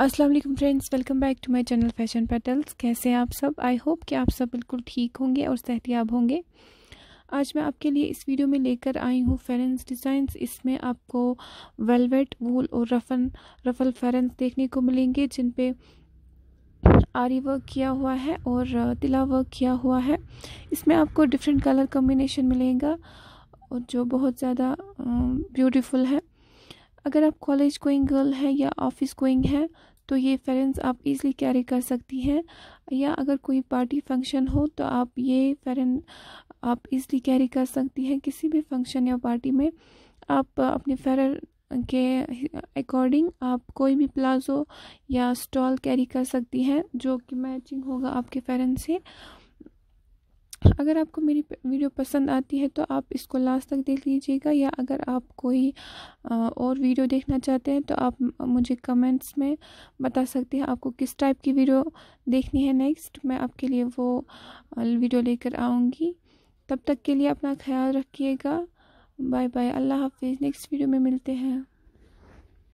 अस्सलाम वालेकुम friends welcome back to my channel fashion petals कैसे हैं आप सब आई होप कि आप सब बिल्कुल ठीक होंगे और सेहतियाब होंगे आज मैं आपके लिए इस वीडियो में लेकर आई हूँ फेरेंस डिज़ाइंस इसमें आपको वेलवेट वूल और रफन रफल फेरेंस देखने को मिलेंगे जिन पे आरी वर्क किया हुआ है और तिला वर्क किया हुआ है इसमें आपको डिफरेंट कलर कम्बिनेशन मिलेगा और जो बहुत ज़्यादा ब्यूटीफुल है अगर आप कॉलेज गोइंग गर्ल हैं या ऑफिस गोइंग हैं तो ये फेरेंस आप इजीली कैरी कर सकती हैं या अगर कोई पार्टी फंक्शन हो तो आप ये फेरन आप इजीली कैरी कर सकती हैं किसी भी फंक्शन या पार्टी में आप अपने फेरर के अकॉर्डिंग आप कोई भी प्लाजो या स्टॉल कैरी कर सकती हैं जो कि मैचिंग होगा आपके फेरन से अगर आपको मेरी वीडियो पसंद आती है तो आप इसको लास्ट तक देख लीजिएगा या अगर आप कोई और वीडियो देखना चाहते हैं तो आप मुझे कमेंट्स में बता सकते हैं आपको किस टाइप की वीडियो देखनी है नेक्स्ट मैं आपके लिए वो वीडियो लेकर आऊँगी तब तक के लिए अपना ख्याल रखिएगा बाय बाय अल्लाह हाफिज़ नेक्स्ट वीडियो में मिलते हैं